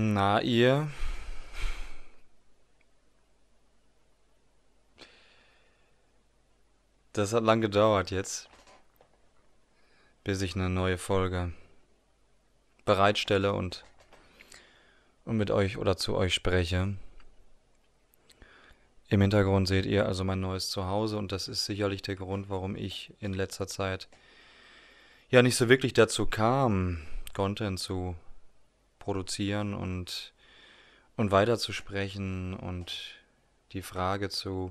Na ihr? Das hat lang gedauert jetzt, bis ich eine neue Folge bereitstelle und, und mit euch oder zu euch spreche. Im Hintergrund seht ihr also mein neues Zuhause und das ist sicherlich der Grund, warum ich in letzter Zeit ja nicht so wirklich dazu kam, Content zu produzieren und, und weiterzusprechen und die Frage zu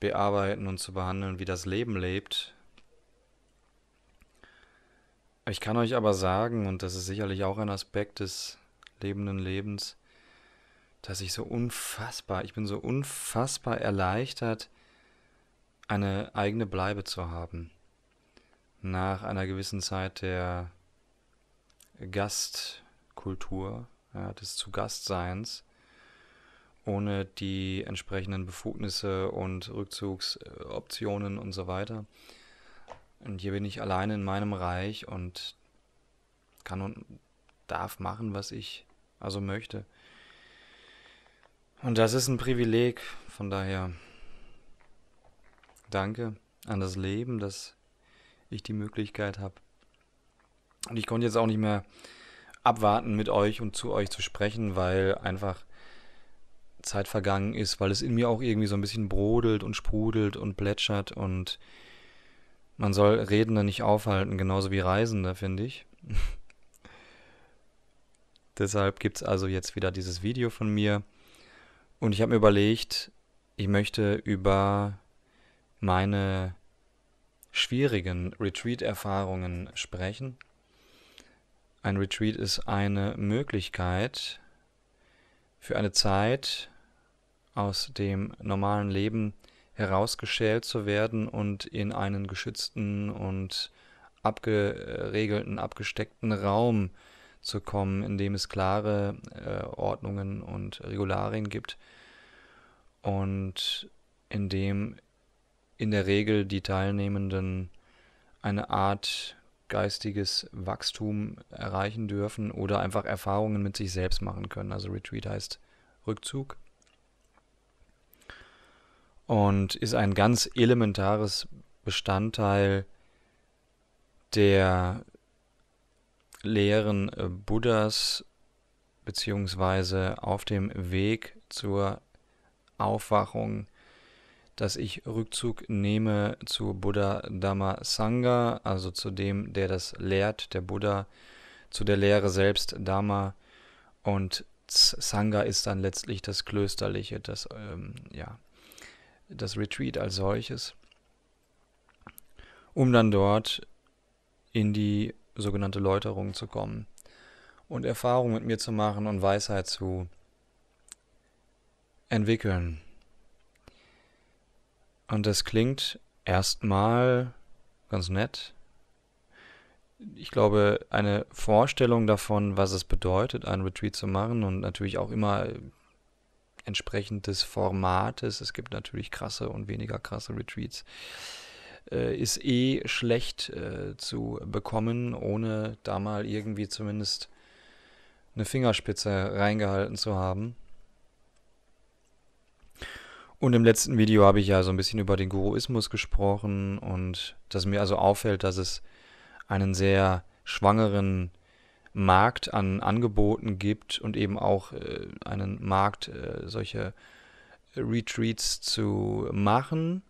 bearbeiten und zu behandeln, wie das Leben lebt. Ich kann euch aber sagen, und das ist sicherlich auch ein Aspekt des lebenden Lebens, dass ich so unfassbar, ich bin so unfassbar erleichtert, eine eigene Bleibe zu haben. Nach einer gewissen Zeit der Gast, Kultur ja, des Zugastseins ohne die entsprechenden Befugnisse und Rückzugsoptionen und so weiter. Und hier bin ich alleine in meinem Reich und kann und darf machen, was ich also möchte. Und das ist ein Privileg, von daher danke an das Leben, dass ich die Möglichkeit habe. Und ich konnte jetzt auch nicht mehr abwarten mit euch und zu euch zu sprechen, weil einfach Zeit vergangen ist, weil es in mir auch irgendwie so ein bisschen brodelt und sprudelt und plätschert und man soll Redende nicht aufhalten, genauso wie Reisende, finde ich. Deshalb gibt es also jetzt wieder dieses Video von mir und ich habe mir überlegt, ich möchte über meine schwierigen Retreat-Erfahrungen sprechen. Ein Retreat ist eine Möglichkeit für eine Zeit aus dem normalen Leben herausgeschält zu werden und in einen geschützten und abgeregelten, abgesteckten Raum zu kommen, in dem es klare äh, Ordnungen und Regularien gibt und in dem in der Regel die Teilnehmenden eine Art geistiges Wachstum erreichen dürfen oder einfach Erfahrungen mit sich selbst machen können. Also Retreat heißt Rückzug und ist ein ganz elementares Bestandteil der Lehren äh, Buddhas beziehungsweise auf dem Weg zur Aufwachung dass ich Rückzug nehme zu Buddha Dhamma Sangha, also zu dem, der das lehrt, der Buddha, zu der Lehre selbst Dhamma und Sangha ist dann letztlich das Klösterliche, das, ähm, ja, das Retreat als solches, um dann dort in die sogenannte Läuterung zu kommen und Erfahrung mit mir zu machen und Weisheit zu entwickeln. Und das klingt erstmal ganz nett. Ich glaube, eine Vorstellung davon, was es bedeutet, einen Retreat zu machen und natürlich auch immer entsprechend des Formates. Es gibt natürlich krasse und weniger krasse Retreats. Äh, ist eh schlecht äh, zu bekommen, ohne da mal irgendwie zumindest eine Fingerspitze reingehalten zu haben. Und im letzten Video habe ich ja so ein bisschen über den Guruismus gesprochen und dass mir also auffällt, dass es einen sehr schwangeren Markt an Angeboten gibt und eben auch äh, einen Markt, äh, solche Retreats zu machen.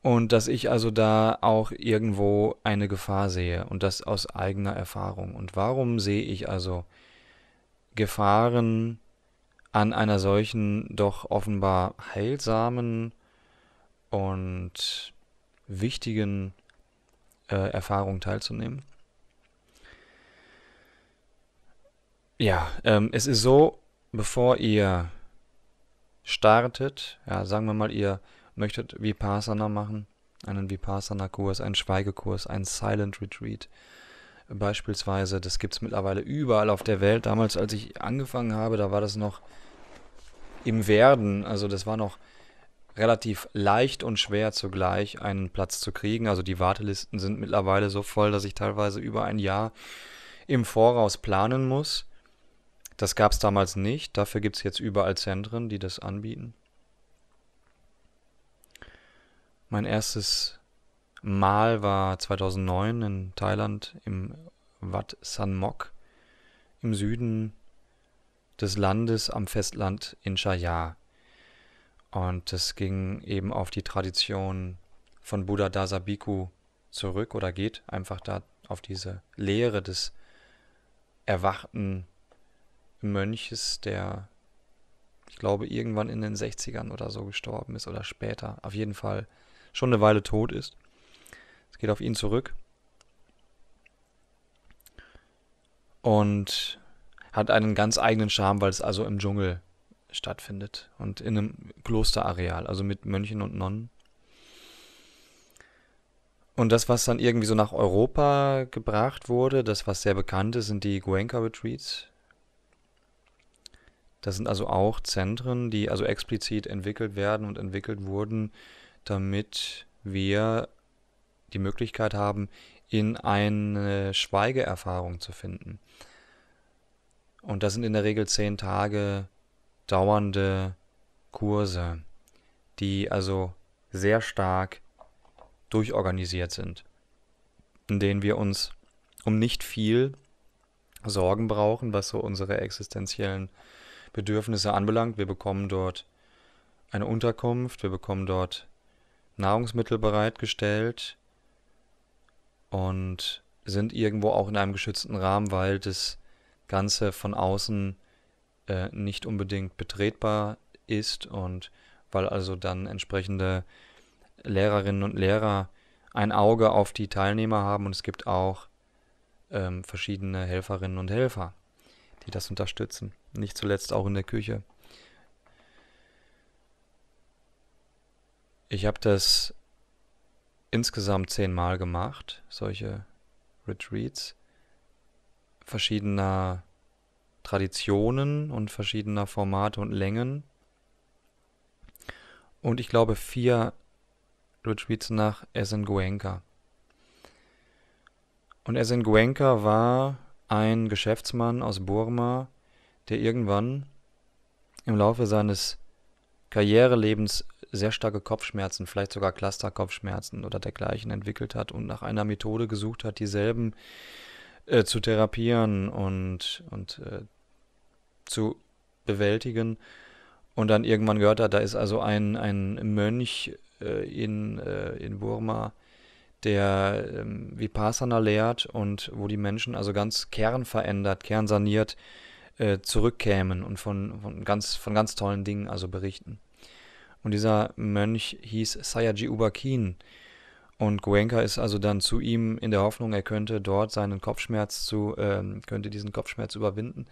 Und dass ich also da auch irgendwo eine Gefahr sehe und das aus eigener Erfahrung. Und warum sehe ich also Gefahren an einer solchen doch offenbar heilsamen und wichtigen äh, Erfahrung teilzunehmen. Ja, ähm, es ist so, bevor ihr startet, ja, sagen wir mal, ihr möchtet Vipassana machen, einen Vipassana-Kurs, einen Schweigekurs, einen Silent Retreat, beispielsweise. Das gibt es mittlerweile überall auf der Welt. Damals, als ich angefangen habe, da war das noch im Werden. Also das war noch relativ leicht und schwer zugleich, einen Platz zu kriegen. Also die Wartelisten sind mittlerweile so voll, dass ich teilweise über ein Jahr im Voraus planen muss. Das gab es damals nicht. Dafür gibt es jetzt überall Zentren, die das anbieten. Mein erstes Mal war 2009 in Thailand im Wat San Mok im Süden des Landes am Festland in Chaya. Und das ging eben auf die Tradition von Buddha Dasabiku zurück oder geht einfach da auf diese Lehre des erwachten Mönches, der, ich glaube, irgendwann in den 60ern oder so gestorben ist oder später, auf jeden Fall schon eine Weile tot ist. Es geht auf ihn zurück. Und hat einen ganz eigenen Charme, weil es also im Dschungel stattfindet und in einem Klosterareal, also mit Mönchen und Nonnen. Und das, was dann irgendwie so nach Europa gebracht wurde, das, was sehr bekannt ist, sind die Guenca Retreats. Das sind also auch Zentren, die also explizit entwickelt werden und entwickelt wurden, damit wir die Möglichkeit haben, in eine Schweigeerfahrung zu finden. Und das sind in der Regel zehn Tage dauernde Kurse, die also sehr stark durchorganisiert sind, in denen wir uns um nicht viel Sorgen brauchen, was so unsere existenziellen Bedürfnisse anbelangt. Wir bekommen dort eine Unterkunft, wir bekommen dort Nahrungsmittel bereitgestellt, und sind irgendwo auch in einem geschützten Rahmen, weil das Ganze von außen äh, nicht unbedingt betretbar ist und weil also dann entsprechende Lehrerinnen und Lehrer ein Auge auf die Teilnehmer haben und es gibt auch ähm, verschiedene Helferinnen und Helfer, die das unterstützen. Nicht zuletzt auch in der Küche. Ich habe das insgesamt zehnmal gemacht, solche Retreats verschiedener Traditionen und verschiedener Formate und Längen. Und ich glaube vier Retreats nach Esenguenka. Und Esenguenka war ein Geschäftsmann aus Burma, der irgendwann im Laufe seines Karrierelebens sehr starke Kopfschmerzen, vielleicht sogar Clusterkopfschmerzen oder dergleichen entwickelt hat und nach einer Methode gesucht hat, dieselben äh, zu therapieren und, und äh, zu bewältigen. Und dann irgendwann gehört er, da ist also ein, ein Mönch äh, in, äh, in Burma, der ähm, Vipassana lehrt und wo die Menschen also ganz kernverändert, kernsaniert äh, zurückkämen und von, von, ganz, von ganz tollen Dingen also berichten. Und dieser Mönch hieß Sayaji Ubakin. Und Goenka ist also dann zu ihm in der Hoffnung, er könnte dort seinen Kopfschmerz zu, äh, könnte diesen Kopfschmerz überwinden.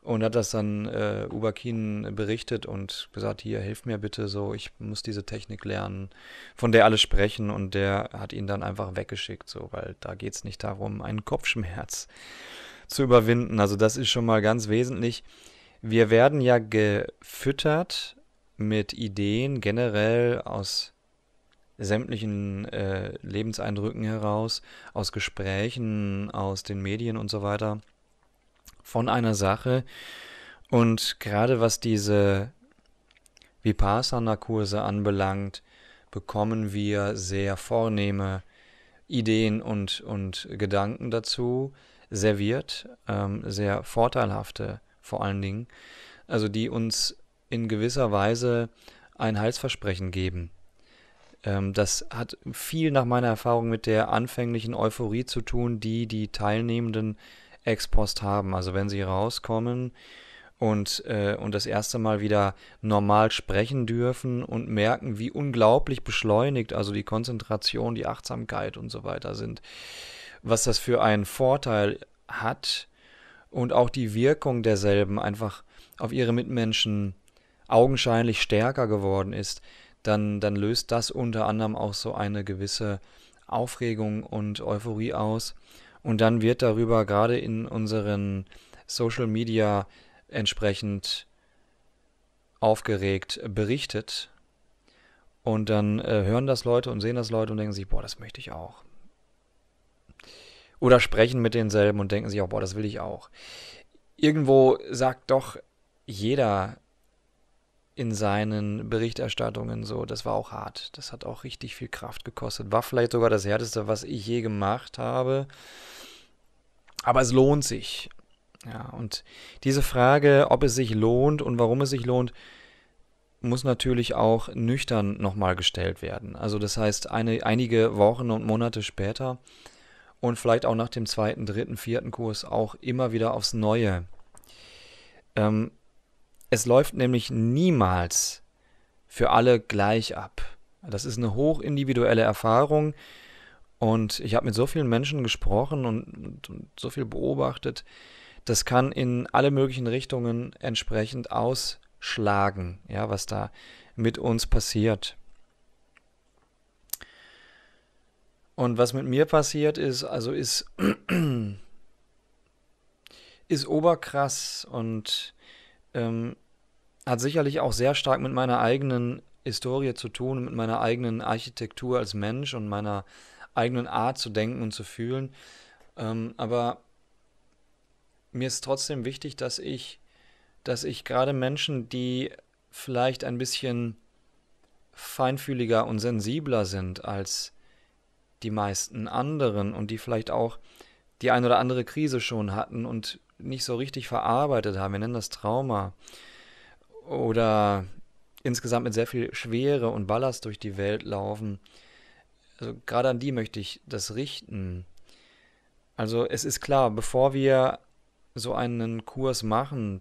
Und hat das dann äh, Ubakin berichtet und gesagt, hier, hilf mir bitte so, ich muss diese Technik lernen, von der alle sprechen. Und der hat ihn dann einfach weggeschickt, so, weil da geht es nicht darum, einen Kopfschmerz zu überwinden. Also das ist schon mal ganz wesentlich. Wir werden ja gefüttert mit Ideen generell aus sämtlichen äh, Lebenseindrücken heraus, aus Gesprächen, aus den Medien und so weiter, von einer Sache. Und gerade was diese Vipassana-Kurse anbelangt, bekommen wir sehr vornehme Ideen und, und Gedanken dazu serviert, ähm, sehr vorteilhafte vor allen Dingen, also die uns in gewisser Weise ein Heilsversprechen geben. Ähm, das hat viel nach meiner Erfahrung mit der anfänglichen Euphorie zu tun, die die Teilnehmenden ex post haben. Also wenn sie rauskommen und, äh, und das erste Mal wieder normal sprechen dürfen und merken, wie unglaublich beschleunigt, also die Konzentration, die Achtsamkeit und so weiter sind, was das für einen Vorteil hat und auch die Wirkung derselben einfach auf ihre Mitmenschen augenscheinlich stärker geworden ist, dann, dann löst das unter anderem auch so eine gewisse Aufregung und Euphorie aus. Und dann wird darüber gerade in unseren Social Media entsprechend aufgeregt berichtet. Und dann äh, hören das Leute und sehen das Leute und denken sich, boah, das möchte ich auch. Oder sprechen mit denselben und denken sich auch, boah, das will ich auch. Irgendwo sagt doch jeder in seinen Berichterstattungen so. Das war auch hart. Das hat auch richtig viel Kraft gekostet. War vielleicht sogar das härteste, was ich je gemacht habe. Aber es lohnt sich. Ja, und diese Frage, ob es sich lohnt und warum es sich lohnt, muss natürlich auch nüchtern nochmal gestellt werden. Also das heißt, eine, einige Wochen und Monate später und vielleicht auch nach dem zweiten, dritten, vierten Kurs auch immer wieder aufs Neue. Ähm, es läuft nämlich niemals für alle gleich ab. Das ist eine hochindividuelle Erfahrung und ich habe mit so vielen Menschen gesprochen und, und, und, so viel beobachtet. Das kann in alle möglichen Richtungen entsprechend ausschlagen, ja, was da mit uns passiert. Und was mit mir passiert ist, also ist, ist oberkrass und ähm, hat sicherlich auch sehr stark mit meiner eigenen Historie zu tun, mit meiner eigenen Architektur als Mensch und meiner eigenen Art zu denken und zu fühlen. Ähm, aber mir ist trotzdem wichtig, dass ich, dass ich gerade Menschen, die vielleicht ein bisschen feinfühliger und sensibler sind als die meisten anderen und die vielleicht auch die ein oder andere Krise schon hatten und nicht so richtig verarbeitet haben. Wir nennen das Trauma. Oder insgesamt mit sehr viel Schwere und Ballast durch die Welt laufen. Also gerade an die möchte ich das richten. Also es ist klar, bevor wir so einen Kurs machen,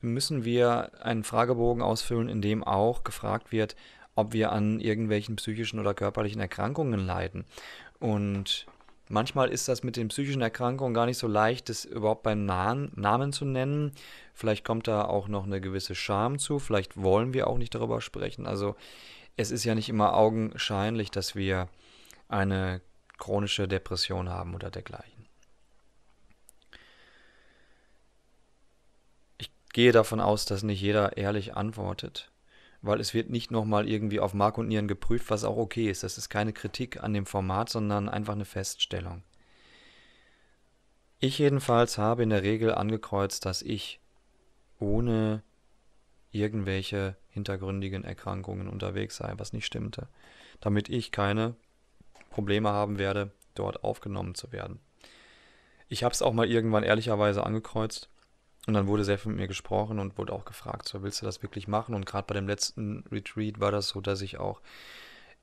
müssen wir einen Fragebogen ausfüllen, in dem auch gefragt wird, ob wir an irgendwelchen psychischen oder körperlichen Erkrankungen leiden. Und Manchmal ist das mit den psychischen Erkrankungen gar nicht so leicht, das überhaupt beim Namen zu nennen. Vielleicht kommt da auch noch eine gewisse Scham zu, vielleicht wollen wir auch nicht darüber sprechen. Also es ist ja nicht immer augenscheinlich, dass wir eine chronische Depression haben oder dergleichen. Ich gehe davon aus, dass nicht jeder ehrlich antwortet weil es wird nicht nochmal irgendwie auf Mark und Nieren geprüft, was auch okay ist. Das ist keine Kritik an dem Format, sondern einfach eine Feststellung. Ich jedenfalls habe in der Regel angekreuzt, dass ich ohne irgendwelche hintergründigen Erkrankungen unterwegs sei, was nicht stimmte, damit ich keine Probleme haben werde, dort aufgenommen zu werden. Ich habe es auch mal irgendwann ehrlicherweise angekreuzt, und dann wurde sehr viel mit mir gesprochen und wurde auch gefragt, so willst du das wirklich machen? Und gerade bei dem letzten Retreat war das so, dass ich auch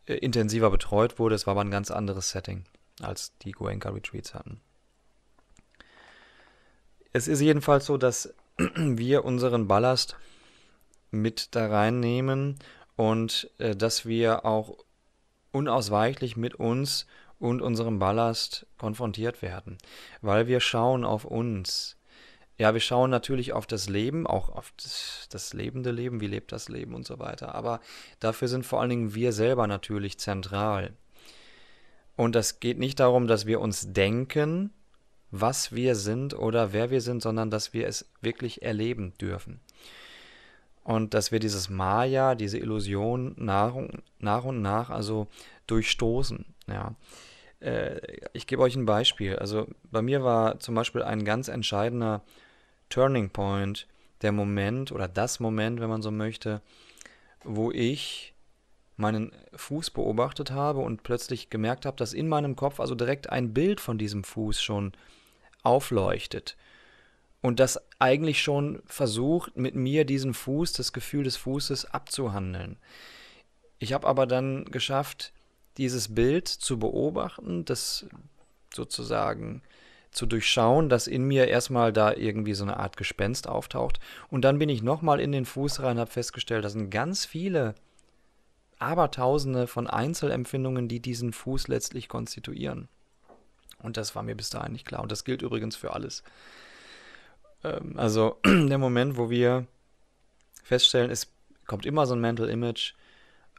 äh, intensiver betreut wurde. Es war aber ein ganz anderes Setting, als die Goenka Retreats hatten. Es ist jedenfalls so, dass wir unseren Ballast mit da reinnehmen und äh, dass wir auch unausweichlich mit uns und unserem Ballast konfrontiert werden, weil wir schauen auf uns ja, wir schauen natürlich auf das Leben, auch auf das, das, lebende Leben, wie lebt das Leben und so weiter. Aber dafür sind vor allen Dingen wir selber natürlich zentral. Und das geht nicht darum, dass wir uns denken, was wir sind oder wer wir sind, sondern dass wir es wirklich erleben dürfen. Und dass wir dieses Maya, diese Illusion nach und nach, und nach also durchstoßen. Ja äh, ich gebe euch ein Beispiel. Also bei mir war zum Beispiel ein ganz entscheidender Turning Point, der Moment oder das Moment, wenn man so möchte, wo ich meinen Fuß beobachtet habe und plötzlich gemerkt habe, dass in meinem Kopf also direkt ein Bild von diesem Fuß schon aufleuchtet. Und das eigentlich schon versucht, mit mir diesen Fuß, das Gefühl des Fußes abzuhandeln. Ich habe aber dann geschafft, dieses Bild zu beobachten, das sozusagen zu durchschauen, dass in mir erstmal da irgendwie so eine Art Gespenst auftaucht. Und dann bin ich nochmal in den Fuß rein, und habe festgestellt, das sind ganz viele Abertausende von Einzelempfindungen, die diesen Fuß letztlich konstituieren. Und das war mir bis dahin nicht klar. Und das gilt übrigens für alles. Ähm, also der Moment, wo wir feststellen, es kommt immer so ein Mental Image,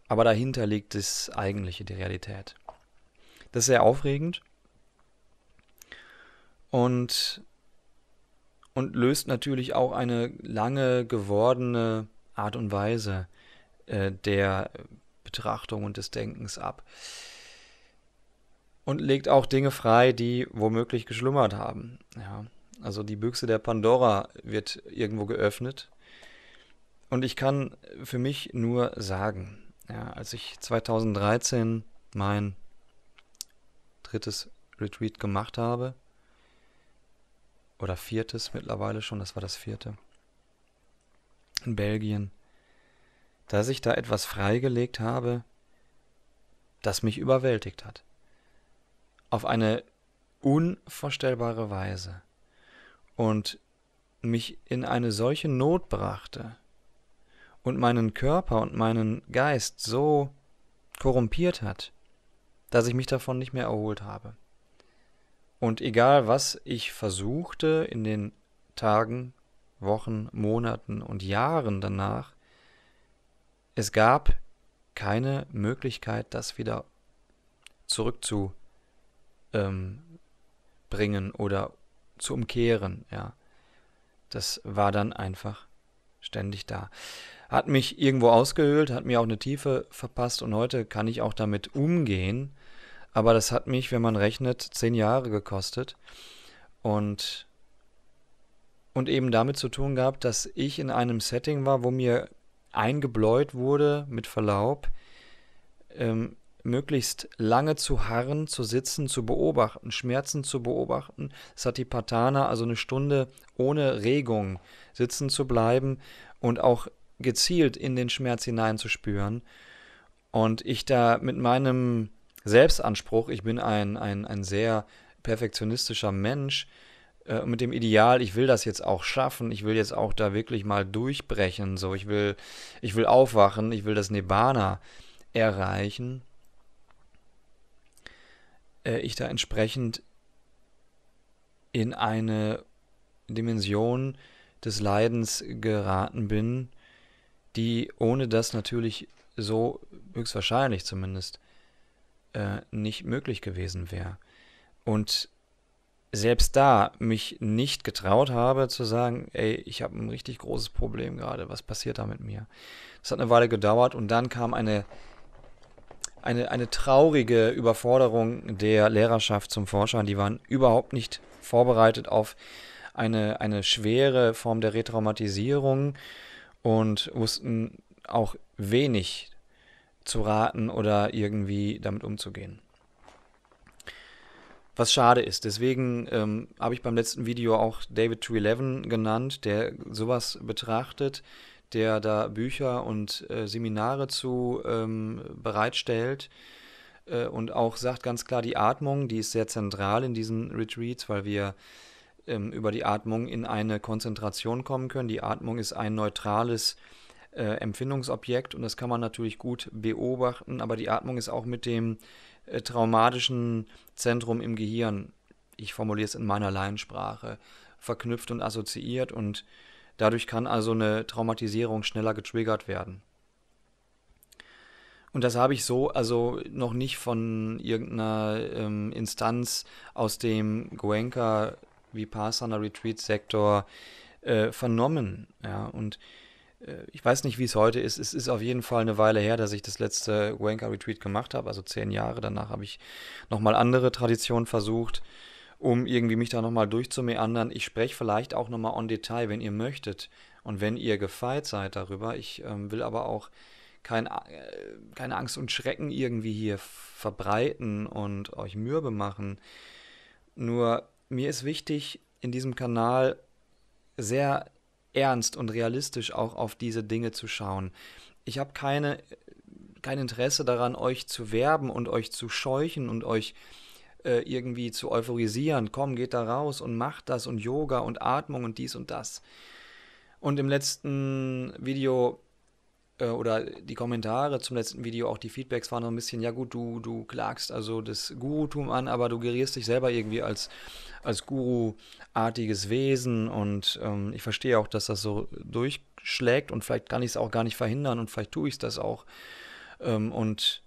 aber dahinter liegt das Eigentliche, die Realität. Das ist sehr aufregend und, und löst natürlich auch eine lange gewordene Art und Weise äh, der Betrachtung und des Denkens ab. Und legt auch Dinge frei, die womöglich geschlummert haben. Ja. Also die Büchse der Pandora wird irgendwo geöffnet. Und ich kann für mich nur sagen, ja, als ich 2013 mein drittes Retreat gemacht habe, oder viertes mittlerweile schon, das war das vierte, in Belgien, dass ich da etwas freigelegt habe, das mich überwältigt hat. Auf eine unvorstellbare Weise. Und mich in eine solche Not brachte und meinen Körper und meinen Geist so korrumpiert hat, dass ich mich davon nicht mehr erholt habe. Und egal was ich versuchte in den Tagen, Wochen, Monaten und Jahren danach, es gab keine Möglichkeit, das wieder zurückzubringen ähm, oder zu umkehren. Ja, das war dann einfach ständig da. Hat mich irgendwo ausgehöhlt, hat mir auch eine Tiefe verpasst und heute kann ich auch damit umgehen aber das hat mich, wenn man rechnet, zehn Jahre gekostet. Und, und eben damit zu tun gehabt, dass ich in einem Setting war, wo mir eingebläut wurde, mit Verlaub, ähm, möglichst lange zu harren, zu sitzen, zu beobachten, Schmerzen zu beobachten, Satipatthana, also eine Stunde ohne Regung sitzen zu bleiben und auch gezielt in den Schmerz hineinzuspüren. Und ich da mit meinem Selbstanspruch, ich bin ein, ein, ein sehr perfektionistischer Mensch äh, mit dem Ideal, ich will das jetzt auch schaffen, ich will jetzt auch da wirklich mal durchbrechen, so ich will, ich will aufwachen, ich will das Nibbana erreichen, äh, ich da entsprechend in eine Dimension des Leidens geraten bin, die ohne das natürlich so höchstwahrscheinlich zumindest äh, nicht möglich gewesen wäre. Und selbst da mich nicht getraut habe zu sagen, ey, ich habe ein richtig großes Problem gerade, was passiert da mit mir? Das hat eine Weile gedauert und dann kam eine, eine, eine traurige Überforderung der Lehrerschaft zum Vorschein. Die waren überhaupt nicht vorbereitet auf eine, eine schwere Form der Retraumatisierung und wussten auch wenig zu raten oder irgendwie damit umzugehen. Was schade ist. Deswegen ähm, habe ich beim letzten Video auch David 211 genannt, der sowas betrachtet, der da Bücher und äh, Seminare zu ähm, bereitstellt äh, und auch sagt ganz klar, die Atmung, die ist sehr zentral in diesen Retreats, weil wir ähm, über die Atmung in eine Konzentration kommen können. Die Atmung ist ein neutrales äh, äh, Empfindungsobjekt und das kann man natürlich gut beobachten, aber die Atmung ist auch mit dem äh, traumatischen Zentrum im Gehirn, ich formuliere es in meiner Laiensprache, verknüpft und assoziiert und dadurch kann also eine Traumatisierung schneller getriggert werden. Und das habe ich so also noch nicht von irgendeiner ähm, Instanz aus dem Goenka Vipassana Retreat Sektor äh, vernommen. Ja, und äh, ich weiß nicht, wie es heute ist. Es ist auf jeden Fall eine Weile her, dass ich das letzte Wanker Retreat gemacht habe, also zehn Jahre. Danach habe ich nochmal andere Traditionen versucht, um irgendwie mich da nochmal durchzumeandern. Ich spreche vielleicht auch nochmal on Detail, wenn ihr möchtet und wenn ihr gefeit seid darüber. Ich ähm, will aber auch kein, äh, keine Angst und Schrecken irgendwie hier verbreiten und euch mürbe machen. Nur mir ist wichtig, in diesem Kanal sehr ernst und realistisch auch auf diese Dinge zu schauen. Ich habe keine, kein Interesse daran, euch zu werben und euch zu scheuchen und euch äh, irgendwie zu euphorisieren. Komm, geht da raus und macht das und Yoga und Atmung und dies und das. Und im letzten Video äh, oder die Kommentare zum letzten Video, auch die Feedbacks waren so ein bisschen, ja gut, du, du klagst also das Gurutum an, aber du gerierst dich selber irgendwie als, als Guru-artiges Wesen und ähm, ich verstehe auch, dass das so durchschlägt und vielleicht kann ich es auch gar nicht verhindern und vielleicht tue ich das auch ähm, und,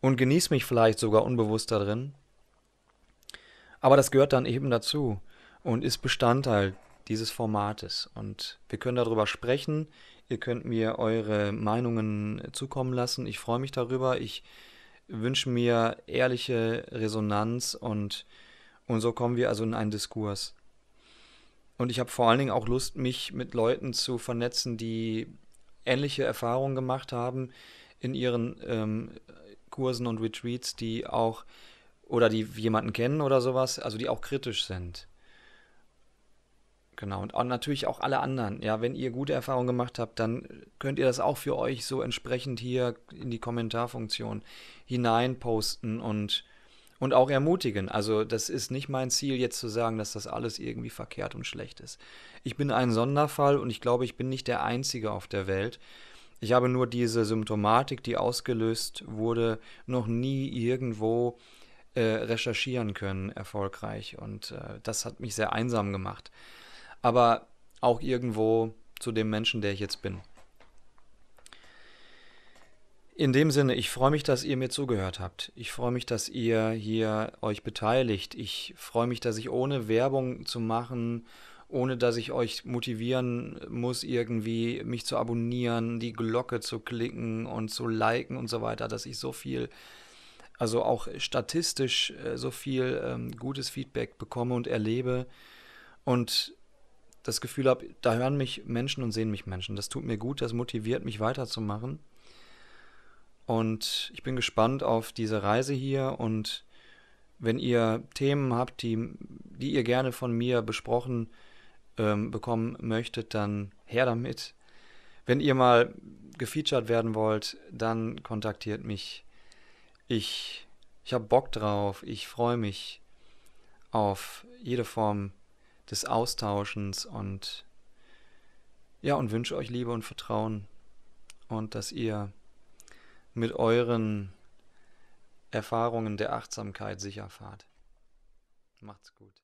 und genieße mich vielleicht sogar unbewusst darin. Aber das gehört dann eben dazu und ist Bestandteil dieses Formates und wir können darüber sprechen, Ihr könnt mir eure Meinungen zukommen lassen. Ich freue mich darüber. Ich wünsche mir ehrliche Resonanz und, und so kommen wir also in einen Diskurs. Und ich habe vor allen Dingen auch Lust, mich mit Leuten zu vernetzen, die ähnliche Erfahrungen gemacht haben in ihren ähm, Kursen und Retreats, die auch oder die jemanden kennen oder sowas, also die auch kritisch sind. Genau. Und, und natürlich auch alle anderen. Ja, wenn ihr gute Erfahrungen gemacht habt, dann könnt ihr das auch für euch so entsprechend hier in die Kommentarfunktion hinein posten und, und auch ermutigen. Also, das ist nicht mein Ziel, jetzt zu sagen, dass das alles irgendwie verkehrt und schlecht ist. Ich bin ein Sonderfall und ich glaube, ich bin nicht der Einzige auf der Welt. Ich habe nur diese Symptomatik, die ausgelöst wurde, noch nie irgendwo äh, recherchieren können, erfolgreich. Und äh, das hat mich sehr einsam gemacht aber auch irgendwo zu dem Menschen, der ich jetzt bin. In dem Sinne, ich freue mich, dass ihr mir zugehört habt. Ich freue mich, dass ihr hier euch beteiligt. Ich freue mich, dass ich ohne Werbung zu machen, ohne dass ich euch motivieren muss, irgendwie mich zu abonnieren, die Glocke zu klicken und zu liken und so weiter, dass ich so viel, also auch statistisch äh, so viel ähm, gutes Feedback bekomme und erlebe. Und das Gefühl habe, da hören mich Menschen und sehen mich Menschen. Das tut mir gut, das motiviert mich weiterzumachen. Und ich bin gespannt auf diese Reise hier und wenn ihr Themen habt, die, die ihr gerne von mir besprochen ähm, bekommen möchtet, dann her damit. Wenn ihr mal gefeatured werden wollt, dann kontaktiert mich. Ich, ich habe Bock drauf. Ich freue mich auf jede Form des Austauschens und ja, und wünsche euch Liebe und Vertrauen und dass ihr mit euren Erfahrungen der Achtsamkeit sicher fahrt. Macht's gut.